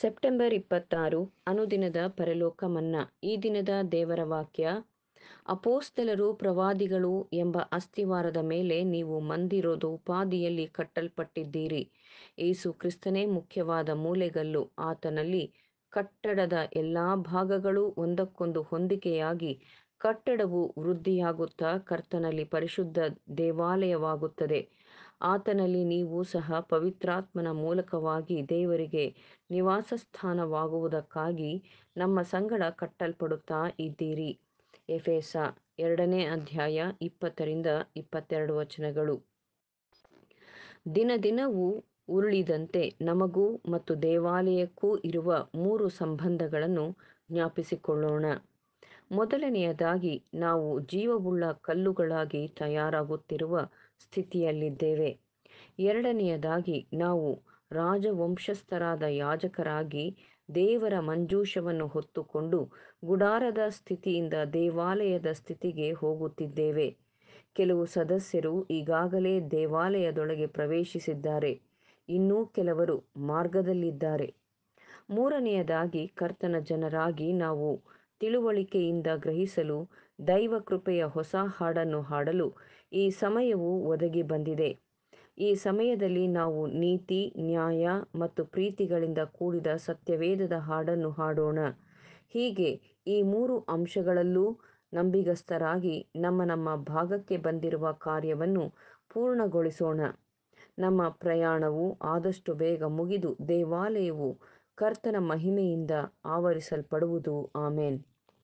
September ಇಪ್ಪತ್ತಾರು ಅನುದಿನದ ಪರಲೋಕ ಮನ್ನಾ ಈ ದಿನದ ದೇವರ ವಾಕ್ಯ ಅಪೋಸ್ತಲರು ಪ್ರವಾದಿಗಳು ಎಂಬ ಅಸ್ಥಿವಾರದ ಮೇಲೆ ನೀವು ಮಂದಿರೋದು ಉಪಾದಿಯಲ್ಲಿ ಕಟ್ಟಲ್ಪಟ್ಟಿದ್ದೀರಿ ಏಸು ಕ್ರಿಸ್ತನೇ ಮುಖ್ಯವಾದ ಮೂಲೆಗಲ್ಲು ಆತನಲ್ಲಿ ಕಟ್ಟಡದ ಎಲ್ಲಾ ಭಾಗಗಳು ಒಂದಕ್ಕೊಂದು ಹೊಂದಿಕೆಯಾಗಿ ಕಟ್ಟಡವು ವೃದ್ಧಿಯಾಗುತ್ತಾ ಕರ್ತನಲ್ಲಿ ಪರಿಶುದ್ಧ ದೇವಾಲಯವಾಗುತ್ತದೆ ಆತನಲ್ಲಿ ನೀವು ಸಹ ಪವಿತ್ರಾತ್ಮನ ಮೂಲಕವಾಗಿ ದೇವರಿಗೆ ನಿವಾಸ ಸ್ಥಾನವಾಗುವುದಕ್ಕಾಗಿ ನಮ್ಮ ಸಂಗಡ ಕಟ್ಟಲ್ಪಡುತ್ತಾ ಇದ್ದೀರಿ ಎಫೇಸ ಎರಡನೇ ಅಧ್ಯಾಯ ಇಪ್ಪತ್ತರಿಂದ ಇಪ್ಪತ್ತೆರಡು ವಚನಗಳು ದಿನ ದಿನವೂ ಉರುಳಿದಂತೆ ನಮಗೂ ಮತ್ತು ದೇವಾಲಯಕ್ಕೂ ಇರುವ ಮೂರು ಸಂಬಂಧಗಳನ್ನು ಜ್ಞಾಪಿಸಿಕೊಳ್ಳೋಣ ಮೊದಲನೆಯದಾಗಿ ನಾವು ಜೀವವುಳ್ಳ ಕಲ್ಲುಗಳಾಗಿ ತಯಾರಾಗುತ್ತಿರುವ ಸ್ಥಿತಿಯಲ್ಲಿದ್ದೇವೆ ಎರಡನೆಯದಾಗಿ ನಾವು ರಾಜವಂಶಸ್ಥರಾದ ಯಾಜಕರಾಗಿ ದೇವರ ಮಂಜೂಷವನ್ನು ಹೊತ್ತುಕೊಂಡು ಗುಡಾರದ ಸ್ಥಿತಿಯಿಂದ ದೇವಾಲಯದ ಸ್ಥಿತಿಗೆ ಹೋಗುತ್ತಿದ್ದೇವೆ ಕೆಲವು ಸದಸ್ಯರು ಈಗಾಗಲೇ ದೇವಾಲಯದೊಳಗೆ ಪ್ರವೇಶಿಸಿದ್ದಾರೆ ಇನ್ನೂ ಕೆಲವರು ಮಾರ್ಗದಲ್ಲಿದ್ದಾರೆ ಮೂರನೆಯದಾಗಿ ಕರ್ತನ ಜನರಾಗಿ ನಾವು ತಿಳುವಳಿಕೆಯಿಂದ ಗ್ರಹಿಸಲು ದೈವ ಕೃಪೆಯ ಹೊಸ ಹಾಡನ್ನು ಹಾಡಲು ಈ ಸಮಯವು ಒದಗಿ ಬಂದಿದೆ ಈ ಸಮಯದಲ್ಲಿ ನಾವು ನೀತಿ ನ್ಯಾಯ ಮತ್ತು ಪ್ರೀತಿಗಳಿಂದ ಕೂಡಿದ ಸತ್ಯವೇದದ ಹಾಡನ್ನು ಹಾಡೋಣ ಹೀಗೆ ಈ ಮೂರು ಅಂಶಗಳಲ್ಲೂ ನಂಬಿಗಸ್ಥರಾಗಿ ನಮ್ಮ ನಮ್ಮ ಭಾಗಕ್ಕೆ ಬಂದಿರುವ ಕಾರ್ಯವನ್ನು ಪೂರ್ಣಗೊಳಿಸೋಣ ನಮ್ಮ ಪ್ರಯಾಣವು ಆದಷ್ಟು ಬೇಗ ಮುಗಿದು ದೇವಾಲಯವು ಕರ್ತನ ಮಹಿಮೆಯಿಂದ ಆವರಿಸಲ್ಪಡುವುದು ಆಮೇನ್